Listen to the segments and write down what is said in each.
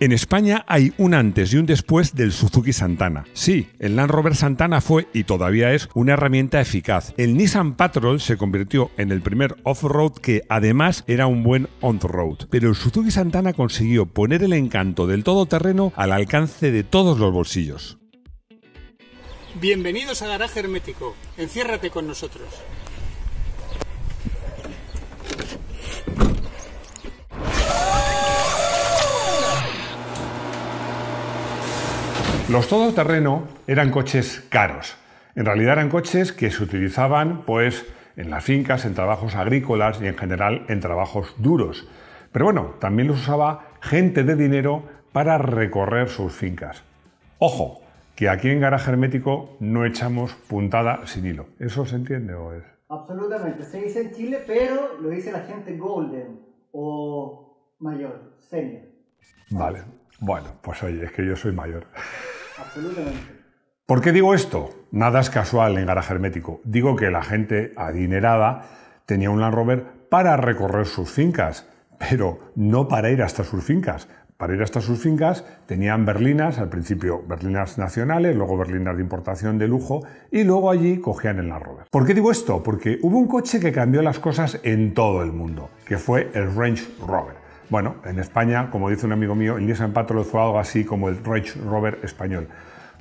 En España hay un antes y un después del Suzuki Santana. Sí, el Land Rover Santana fue y todavía es una herramienta eficaz. El Nissan Patrol se convirtió en el primer off-road que además era un buen on-road. Pero el Suzuki Santana consiguió poner el encanto del todoterreno al alcance de todos los bolsillos. Bienvenidos a Garaje Hermético. Enciérrate con nosotros. Los todoterreno eran coches caros. En realidad eran coches que se utilizaban pues en las fincas, en trabajos agrícolas y en general en trabajos duros. Pero bueno, también los usaba gente de dinero para recorrer sus fincas. Ojo, que aquí en Garaje Hermético no echamos puntada sin hilo. ¿Eso se entiende o es? Absolutamente, se dice en Chile, pero lo dice la gente golden o mayor, senior. Vale, bueno, pues oye, es que yo soy mayor. Absolutamente. ¿Por qué digo esto? Nada es casual en garaje hermético. Digo que la gente adinerada tenía un Land Rover para recorrer sus fincas, pero no para ir hasta sus fincas. Para ir hasta sus fincas tenían berlinas, al principio berlinas nacionales, luego berlinas de importación de lujo y luego allí cogían el Land Rover. ¿Por qué digo esto? Porque hubo un coche que cambió las cosas en todo el mundo, que fue el Range Rover. Bueno, en España, como dice un amigo mío, el Nissan Patrol fue algo así como el Range Rover español.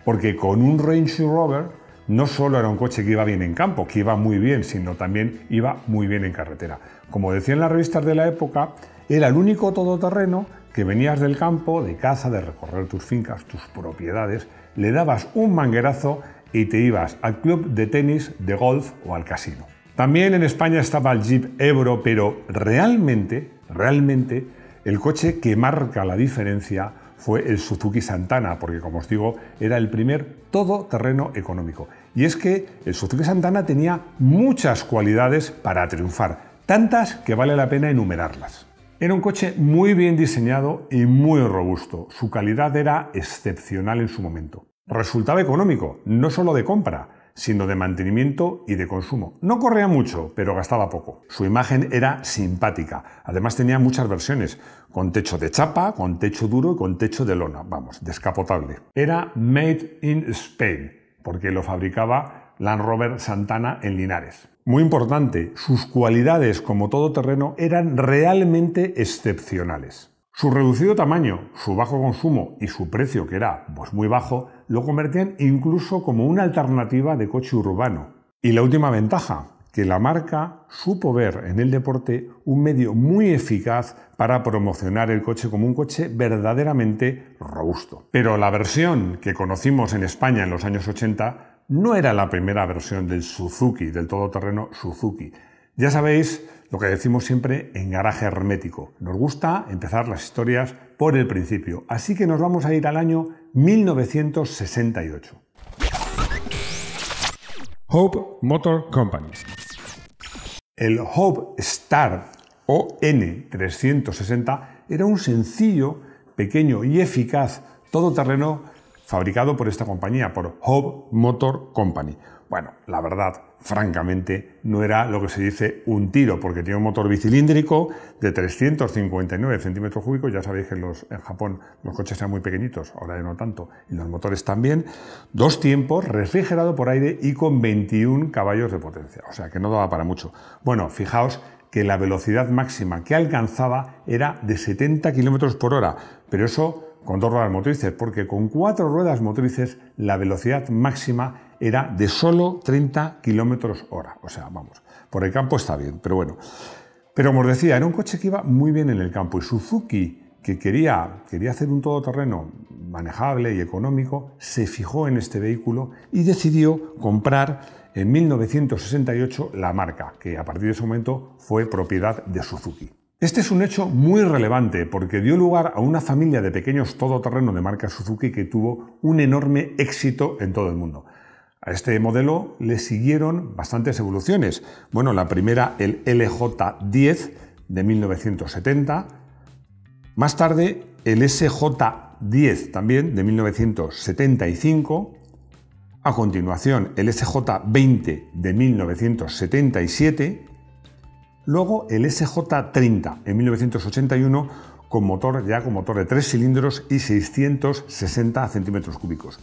Porque con un Range Rover no solo era un coche que iba bien en campo, que iba muy bien, sino también iba muy bien en carretera. Como decían las revistas de la época, era el único todoterreno que venías del campo, de caza, de recorrer tus fincas, tus propiedades, le dabas un manguerazo y te ibas al club de tenis, de golf o al casino. También en España estaba el Jeep Ebro, pero realmente, realmente, el coche que marca la diferencia fue el Suzuki Santana, porque como os digo, era el primer todoterreno económico. Y es que el Suzuki Santana tenía muchas cualidades para triunfar, tantas que vale la pena enumerarlas. Era un coche muy bien diseñado y muy robusto. Su calidad era excepcional en su momento. Resultaba económico, no solo de compra, sino de mantenimiento y de consumo. No corría mucho, pero gastaba poco. Su imagen era simpática. Además tenía muchas versiones, con techo de chapa, con techo duro y con techo de lona, vamos, descapotable. Era made in Spain, porque lo fabricaba Land Rover Santana en Linares. Muy importante, sus cualidades como todo terreno, eran realmente excepcionales. Su reducido tamaño, su bajo consumo y su precio, que era pues, muy bajo, lo convertían incluso como una alternativa de coche urbano. Y la última ventaja, que la marca supo ver en el deporte un medio muy eficaz para promocionar el coche como un coche verdaderamente robusto. Pero la versión que conocimos en España en los años 80 no era la primera versión del Suzuki, del todoterreno Suzuki. Ya sabéis lo que decimos siempre en garaje hermético. Nos gusta empezar las historias por el principio, así que nos vamos a ir al año 1968. Hope Motor Company. El Hope Star ON360 era un sencillo, pequeño y eficaz todoterreno fabricado por esta compañía, por Hope Motor Company. Bueno, la verdad, francamente no era lo que se dice un tiro, porque tiene un motor bicilíndrico de 359 centímetros cúbicos, ya sabéis que los, en Japón los coches eran muy pequeñitos, ahora ya no tanto, y los motores también, dos tiempos, refrigerado por aire y con 21 caballos de potencia, o sea que no daba para mucho. Bueno, fijaos que la velocidad máxima que alcanzaba era de 70 kilómetros por hora, pero eso con dos ruedas motrices, porque con cuatro ruedas motrices la velocidad máxima era de solo 30 kilómetros hora. O sea, vamos, por el campo está bien, pero bueno. Pero como os decía, era un coche que iba muy bien en el campo y Suzuki, que quería, quería hacer un todoterreno manejable y económico, se fijó en este vehículo y decidió comprar en 1968 la marca, que a partir de ese momento fue propiedad de Suzuki. Este es un hecho muy relevante porque dio lugar a una familia de pequeños todoterreno de marca Suzuki que tuvo un enorme éxito en todo el mundo. A este modelo le siguieron bastantes evoluciones. Bueno, la primera, el LJ10 de 1970. Más tarde, el SJ10 también de 1975. A continuación, el SJ20 de 1977 Luego el SJ30 en 1981 con motor ya con motor de 3 cilindros y 660 centímetros cúbicos.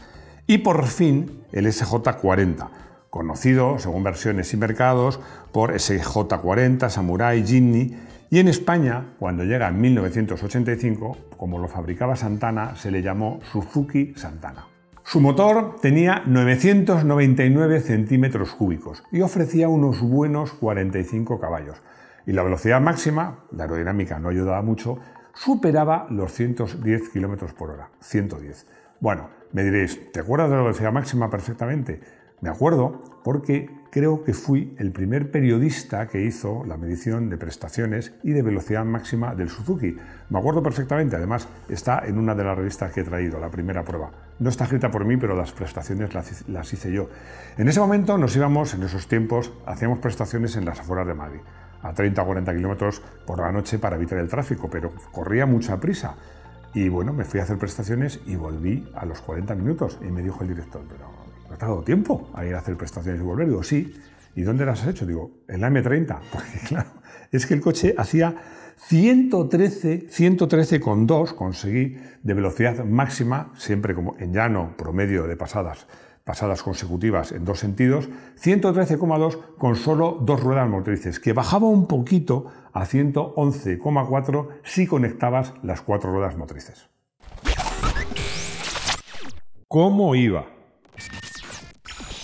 Y por fin el SJ40, conocido según versiones y mercados por SJ40, Samurai, Jimny y en España, cuando llega en 1985, como lo fabricaba Santana, se le llamó Suzuki Santana. Su motor tenía 999 centímetros cúbicos y ofrecía unos buenos 45 caballos y la velocidad máxima, la aerodinámica no ayudaba mucho, superaba los 110 km por hora. 110. Bueno, me diréis, ¿te acuerdas de la velocidad máxima perfectamente? Me acuerdo porque creo que fui el primer periodista que hizo la medición de prestaciones y de velocidad máxima del Suzuki. Me acuerdo perfectamente, además está en una de las revistas que he traído, la primera prueba. No está escrita por mí, pero las prestaciones las, las hice yo. En ese momento nos íbamos, en esos tiempos, hacíamos prestaciones en las afueras de Madrid a 30 o 40 kilómetros por la noche para evitar el tráfico, pero corría mucha prisa. Y bueno, me fui a hacer prestaciones y volví a los 40 minutos. Y me dijo el director, pero no te ha dado tiempo a ir a hacer prestaciones y volver. Digo, sí. ¿Y dónde las has hecho? Digo, en la M30. Porque claro, es que el coche hacía 113, 113,2 conseguí de velocidad máxima, siempre como en llano promedio de pasadas pasadas consecutivas en dos sentidos, 113,2 con solo dos ruedas motrices, que bajaba un poquito a 111,4 si conectabas las cuatro ruedas motrices. ¿Cómo iba?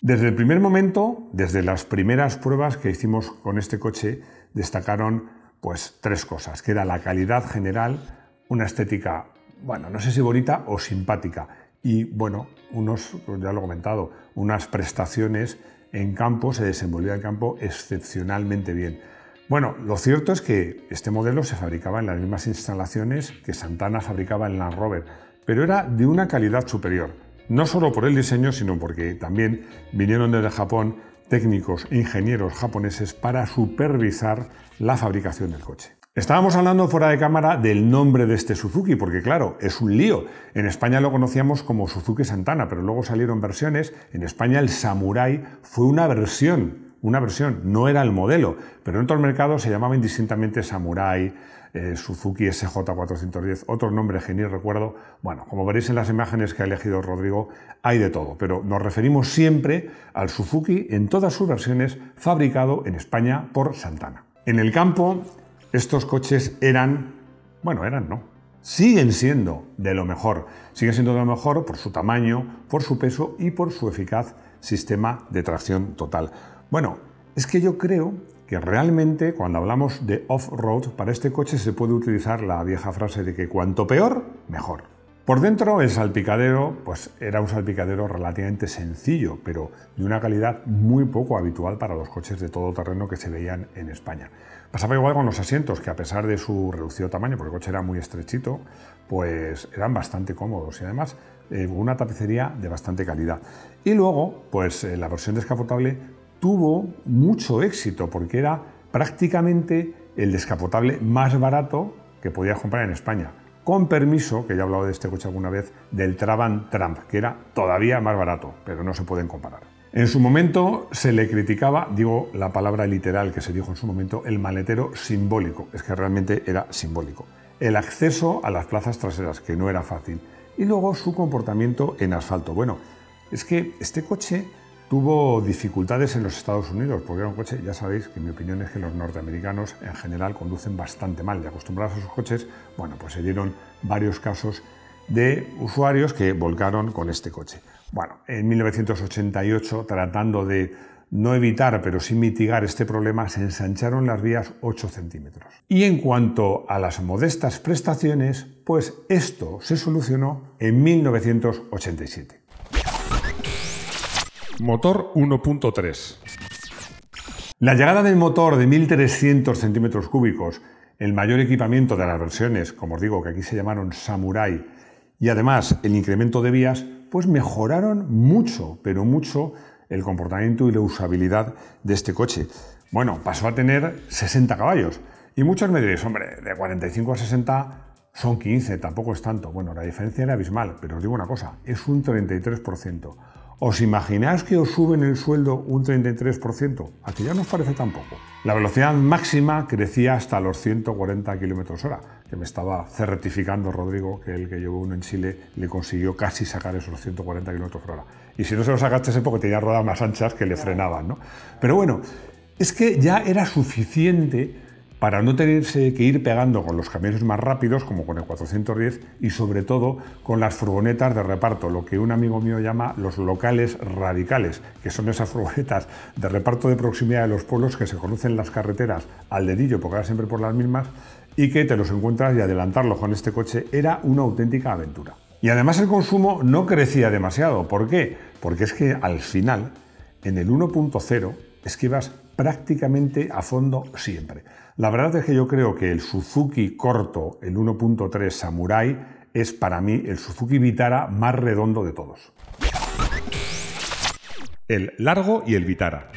Desde el primer momento, desde las primeras pruebas que hicimos con este coche, destacaron pues tres cosas, que era la calidad general, una estética, bueno, no sé si bonita o simpática, y, bueno, unos, pues ya lo he comentado, unas prestaciones en campo, se desenvolvía en campo excepcionalmente bien. Bueno, lo cierto es que este modelo se fabricaba en las mismas instalaciones que Santana fabricaba en Land Rover, pero era de una calidad superior, no solo por el diseño, sino porque también vinieron desde Japón técnicos e ingenieros japoneses para supervisar la fabricación del coche. Estábamos hablando fuera de cámara del nombre de este Suzuki, porque claro, es un lío. En España lo conocíamos como Suzuki Santana, pero luego salieron versiones. En España el Samurai fue una versión, una versión, no era el modelo, pero en otros mercados se llamaba indistintamente Samurai, eh, Suzuki SJ410, otro nombre que ni recuerdo. Bueno, como veréis en las imágenes que ha elegido Rodrigo, hay de todo, pero nos referimos siempre al Suzuki en todas sus versiones fabricado en España por Santana. En el campo estos coches eran, bueno, eran no, siguen siendo de lo mejor. Siguen siendo de lo mejor por su tamaño, por su peso y por su eficaz sistema de tracción total. Bueno, es que yo creo que realmente cuando hablamos de off-road, para este coche se puede utilizar la vieja frase de que cuanto peor, mejor. Por dentro el salpicadero, pues era un salpicadero relativamente sencillo, pero de una calidad muy poco habitual para los coches de todo terreno que se veían en España. Pasaba igual con los asientos, que a pesar de su reducido tamaño, porque el coche era muy estrechito, pues eran bastante cómodos y además eh, una tapicería de bastante calidad. Y luego, pues eh, la versión descapotable tuvo mucho éxito porque era prácticamente el descapotable más barato que podías comprar en España, con permiso, que ya he hablado de este coche alguna vez, del Trabant Tramp, que era todavía más barato, pero no se pueden comparar. En su momento se le criticaba, digo la palabra literal que se dijo en su momento, el maletero simbólico, es que realmente era simbólico, el acceso a las plazas traseras, que no era fácil, y luego su comportamiento en asfalto. Bueno, es que este coche tuvo dificultades en los Estados Unidos, porque era un coche, ya sabéis que mi opinión es que los norteamericanos en general conducen bastante mal, y acostumbrados a sus coches, bueno, pues se dieron varios casos de usuarios que volcaron con este coche. Bueno, en 1988, tratando de no evitar, pero sí mitigar este problema, se ensancharon las vías 8 centímetros. Y en cuanto a las modestas prestaciones, pues esto se solucionó en 1987. Motor 1.3 La llegada del motor de 1300 centímetros cúbicos, el mayor equipamiento de las versiones, como os digo, que aquí se llamaron Samurai, y además el incremento de vías, pues mejoraron mucho, pero mucho el comportamiento y la usabilidad de este coche. Bueno, pasó a tener 60 caballos. Y muchos me diréis, hombre, de 45 a 60 son 15, tampoco es tanto. Bueno, la diferencia era abismal, pero os digo una cosa, es un 33%. ¿Os imagináis que os suben el sueldo un 33%? A que ya nos parece tampoco. La velocidad máxima crecía hasta los 140 km hora, que me estaba certificando Rodrigo, que el que llevó uno en Chile le consiguió casi sacar esos 140 km hora. Y si no se los sacaste es porque tenía ruedas más anchas que le frenaban. ¿no? Pero bueno, es que ya era suficiente para no tenerse que ir pegando con los camiones más rápidos, como con el 410, y sobre todo con las furgonetas de reparto, lo que un amigo mío llama los locales radicales, que son esas furgonetas de reparto de proximidad de los pueblos que se conocen las carreteras al dedillo, porque van siempre por las mismas, y que te los encuentras y adelantarlos con este coche era una auténtica aventura. Y además el consumo no crecía demasiado. ¿Por qué? Porque es que al final, en el 1.0, esquivas prácticamente a fondo siempre. La verdad es que yo creo que el Suzuki corto, el 1.3 Samurai, es para mí el Suzuki Vitara más redondo de todos. El largo y el Vitara.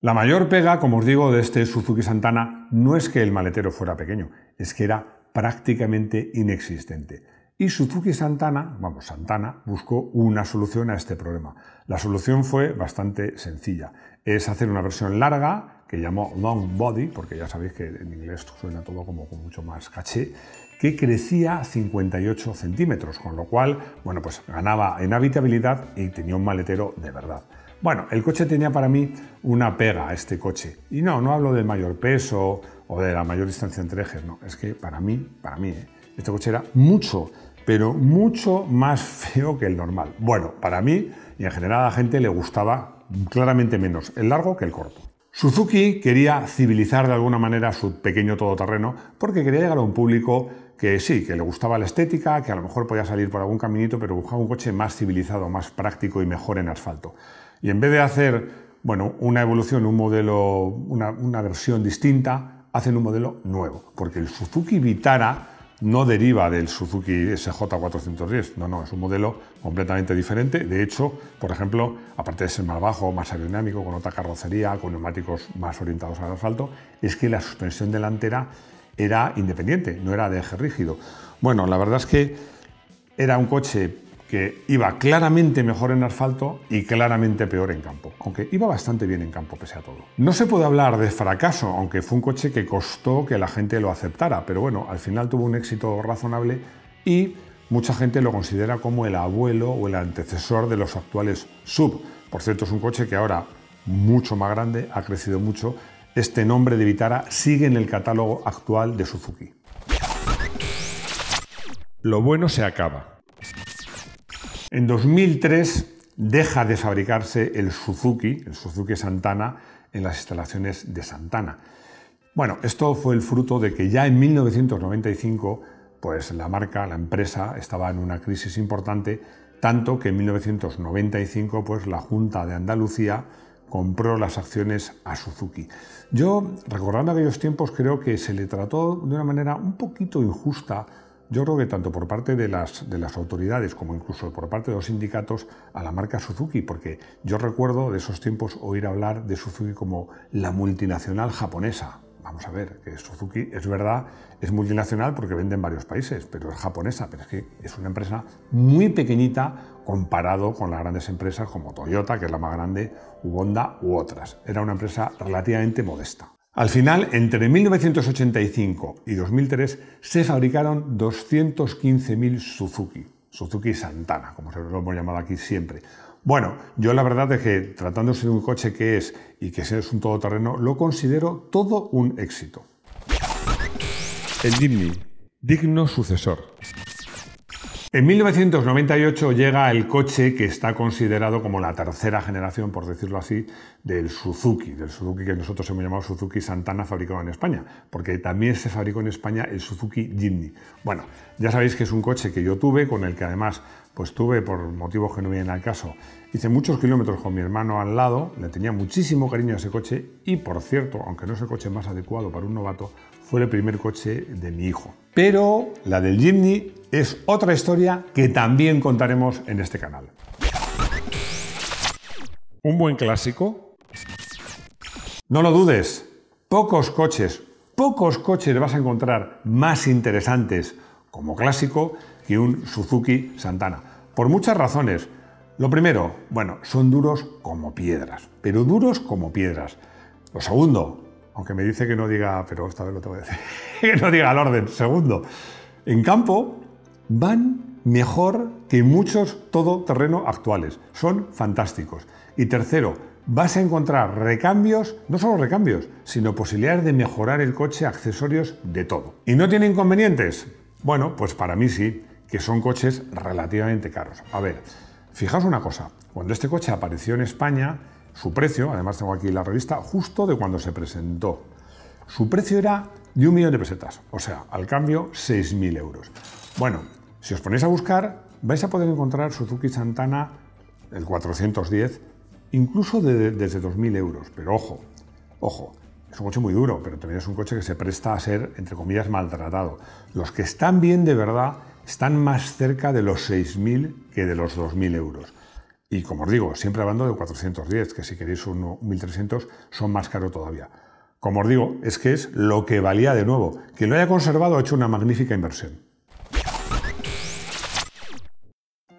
La mayor pega, como os digo, de este Suzuki Santana no es que el maletero fuera pequeño, es que era prácticamente inexistente. Y Suzuki Santana, vamos, Santana, buscó una solución a este problema. La solución fue bastante sencilla. Es hacer una versión larga, que llamó Long Body, porque ya sabéis que en inglés suena todo como con mucho más caché, que crecía 58 centímetros, con lo cual, bueno, pues ganaba en habitabilidad y tenía un maletero de verdad. Bueno, el coche tenía para mí una pega a este coche. Y no, no hablo del mayor peso o de la mayor distancia entre ejes, no. Es que para mí, para mí, ¿eh? este coche era mucho pero mucho más feo que el normal. Bueno, para mí y en general a la gente le gustaba claramente menos el largo que el corto. Suzuki quería civilizar de alguna manera su pequeño todoterreno porque quería llegar a un público que sí, que le gustaba la estética, que a lo mejor podía salir por algún caminito, pero buscaba un coche más civilizado, más práctico y mejor en asfalto. Y en vez de hacer bueno, una evolución, un modelo, una, una versión distinta, hacen un modelo nuevo, porque el Suzuki Vitara no deriva del Suzuki SJ410, no, no, es un modelo completamente diferente. De hecho, por ejemplo, aparte de ser más bajo, más aerodinámico, con otra carrocería, con neumáticos más orientados al asfalto, es que la suspensión delantera era independiente, no era de eje rígido. Bueno, la verdad es que era un coche que iba claramente mejor en asfalto y claramente peor en campo, aunque iba bastante bien en campo pese a todo. No se puede hablar de fracaso, aunque fue un coche que costó que la gente lo aceptara, pero bueno, al final tuvo un éxito razonable y mucha gente lo considera como el abuelo o el antecesor de los actuales sub. Por cierto, es un coche que ahora mucho más grande, ha crecido mucho. Este nombre de Vitara sigue en el catálogo actual de Suzuki. Lo bueno se acaba. En 2003 deja de fabricarse el Suzuki, el Suzuki Santana, en las instalaciones de Santana. Bueno, esto fue el fruto de que ya en 1995, pues la marca, la empresa, estaba en una crisis importante, tanto que en 1995, pues la Junta de Andalucía compró las acciones a Suzuki. Yo, recordando aquellos tiempos, creo que se le trató de una manera un poquito injusta yo creo que tanto por parte de las, autoridades como incluso por parte de los sindicatos a la marca Suzuki, porque yo recuerdo de esos tiempos oír hablar de Suzuki como la multinacional japonesa. Vamos a ver, que Suzuki es verdad, es multinacional porque vende en varios países, pero es japonesa, pero es que es una empresa muy pequeñita comparado con las grandes empresas como Toyota, que es la más grande, Honda u otras. Era una empresa relativamente modesta. Al final, entre 1985 y 2003, se fabricaron 215.000 Suzuki, Suzuki Santana, como se lo hemos llamado aquí siempre. Bueno, yo la verdad es que tratándose de un coche que es y que es un todoterreno, lo considero todo un éxito. El Jimny, digno sucesor. En 1998 llega el coche que está considerado como la tercera generación, por decirlo así, del Suzuki, del Suzuki que nosotros hemos llamado Suzuki Santana fabricado en España, porque también se fabricó en España el Suzuki Jimny. Bueno, ya sabéis que es un coche que yo tuve, con el que además pues tuve, por motivos que no vienen al caso, hice muchos kilómetros con mi hermano al lado, le tenía muchísimo cariño a ese coche y, por cierto, aunque no es el coche más adecuado para un novato, fue el primer coche de mi hijo. Pero la del Jimny es otra historia que también contaremos en este canal. Un buen clásico. No lo dudes, pocos coches, pocos coches vas a encontrar más interesantes como clásico que un Suzuki Santana. Por muchas razones. Lo primero, bueno, son duros como piedras, pero duros como piedras. Lo segundo, aunque me dice que no diga, pero esta vez lo tengo que decir, que no diga al orden. Segundo, en campo van mejor que muchos terreno actuales. Son fantásticos. Y tercero, vas a encontrar recambios, no solo recambios, sino posibilidades de mejorar el coche, accesorios, de todo. ¿Y no tiene inconvenientes? Bueno, pues para mí sí, que son coches relativamente caros. A ver, fijaos una cosa, cuando este coche apareció en España, su precio, además tengo aquí la revista, justo de cuando se presentó, su precio era de un millón de pesetas, o sea, al cambio 6.000 euros. Bueno, si os ponéis a buscar, vais a poder encontrar Suzuki Santana, el 410, incluso desde 2.000 euros. Pero ojo, ojo, es un coche muy duro, pero también es un coche que se presta a ser, entre comillas, maltratado. Los que están bien de verdad están más cerca de los 6.000 que de los 2.000 euros. Y como os digo, siempre hablando de 410, que si queréis uno 1.300 son más caros todavía. Como os digo, es que es lo que valía de nuevo. Quien lo haya conservado ha hecho una magnífica inversión.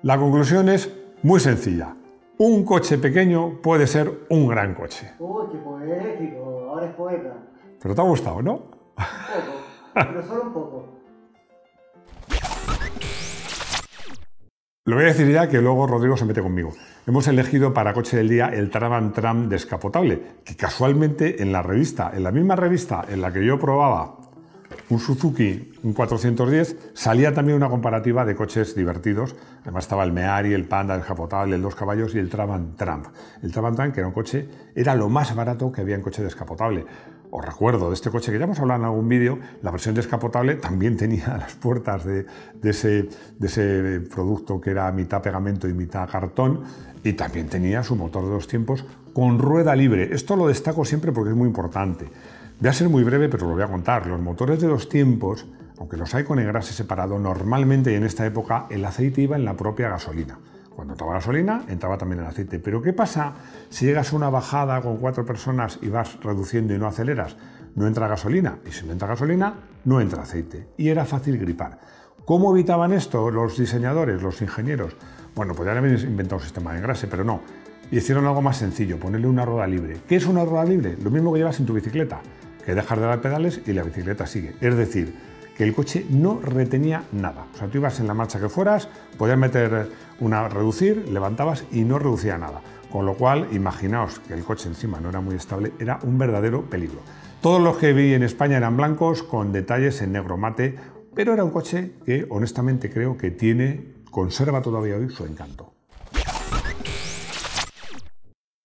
La conclusión es muy sencilla. Un coche pequeño puede ser un gran coche. Uy, qué poético, ahora es poeta. Pero te ha gustado, ¿no? Un poco, pero solo un poco. Lo voy a decir ya que luego Rodrigo se mete conmigo. Hemos elegido para coche del día el tram descapotable, que casualmente en la revista, en la misma revista en la que yo probaba un Suzuki 410, salía también una comparativa de coches divertidos. Además estaba el Meari, el Panda, el Japotable, el Dos Caballos y el Trabant Tramp. El Trabant que era un coche, era lo más barato que había en coche descapotable. Os recuerdo de este coche que ya hemos hablado en algún vídeo, la versión descapotable también tenía las puertas de, ese, de ese producto que era mitad pegamento y mitad cartón y también tenía su motor de dos tiempos con rueda libre. Esto lo destaco siempre porque es muy importante. Voy a ser muy breve, pero lo voy a contar. Los motores de dos tiempos, aunque los hay con el separado, normalmente y en esta época el aceite iba en la propia gasolina. Cuando entraba gasolina, entraba también el aceite. Pero ¿qué pasa si llegas a una bajada con cuatro personas y vas reduciendo y no aceleras? No entra gasolina. Y si no entra gasolina, no entra aceite. Y era fácil gripar. ¿Cómo evitaban esto los diseñadores, los ingenieros? Bueno, pues ya haber inventado un sistema de engrase, pero no. Y hicieron algo más sencillo, ponerle una rueda libre. ¿Qué es una rueda libre? Lo mismo que llevas en tu bicicleta que dejas de dar pedales y la bicicleta sigue. Es decir, que el coche no retenía nada. O sea, tú ibas en la marcha que fueras, podías meter una reducir, levantabas y no reducía nada. Con lo cual, imaginaos que el coche encima no era muy estable, era un verdadero peligro. Todos los que vi en España eran blancos con detalles en negro mate, pero era un coche que honestamente creo que tiene, conserva todavía hoy su encanto.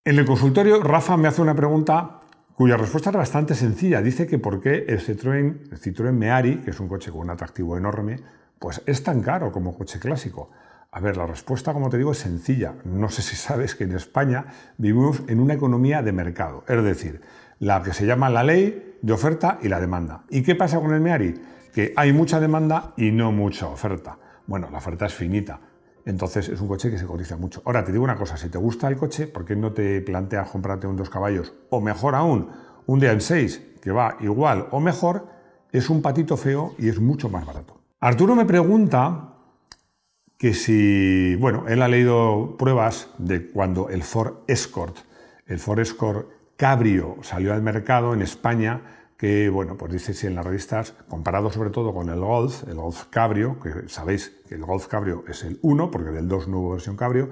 En el consultorio, Rafa me hace una pregunta cuya respuesta es bastante sencilla. Dice que por qué el Citroën, el Citroën Meari, que es un coche con un atractivo enorme, pues es tan caro como coche clásico. A ver, la respuesta, como te digo, es sencilla. No sé si sabes que en España vivimos en una economía de mercado, es decir, la que se llama la ley de oferta y la demanda. ¿Y qué pasa con el Meari? Que hay mucha demanda y no mucha oferta. Bueno, la oferta es finita, entonces es un coche que se cotiza mucho. Ahora te digo una cosa, si te gusta el coche, ¿por qué no te planteas comprarte un dos caballos? O mejor aún, un en 6 que va igual o mejor, es un patito feo y es mucho más barato. Arturo me pregunta que si, bueno, él ha leído pruebas de cuando el Ford Escort, el Ford Escort Cabrio salió al mercado en España, que bueno, pues dice si en las revistas, comparado sobre todo con el Golf, el Golf Cabrio, que sabéis que el Golf Cabrio es el 1, porque del 2 no hubo versión Cabrio,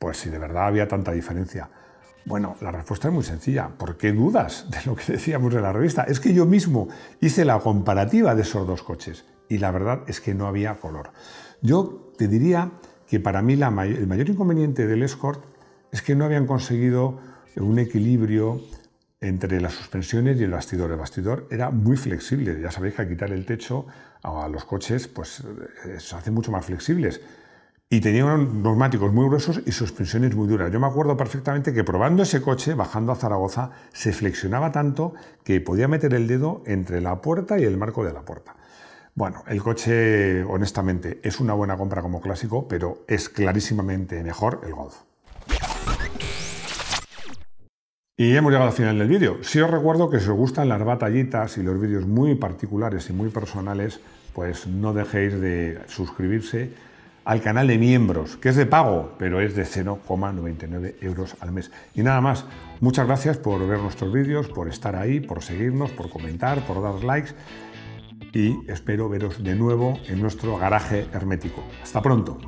pues si de verdad había tanta diferencia. Bueno, la respuesta es muy sencilla. ¿Por qué dudas de lo que decíamos en la revista? Es que yo mismo hice la comparativa de esos dos coches y la verdad es que no había color. Yo te diría que para mí el mayor inconveniente del Escort es que no habían conseguido un equilibrio entre las suspensiones y el bastidor. El bastidor era muy flexible. Ya sabéis que al quitar el techo a los coches, pues eh, se hacen mucho más flexibles. Y tenían neumáticos muy gruesos y suspensiones muy duras. Yo me acuerdo perfectamente que probando ese coche, bajando a Zaragoza, se flexionaba tanto que podía meter el dedo entre la puerta y el marco de la puerta. Bueno, el coche, honestamente, es una buena compra como clásico, pero es clarísimamente mejor el Golf. Y hemos llegado al final del vídeo. Si os recuerdo que si os gustan las batallitas y los vídeos muy particulares y muy personales, pues no dejéis de suscribirse al canal de miembros, que es de pago, pero es de 0,99 euros al mes. Y nada más, muchas gracias por ver nuestros vídeos, por estar ahí, por seguirnos, por comentar, por dar likes y espero veros de nuevo en nuestro garaje hermético. Hasta pronto.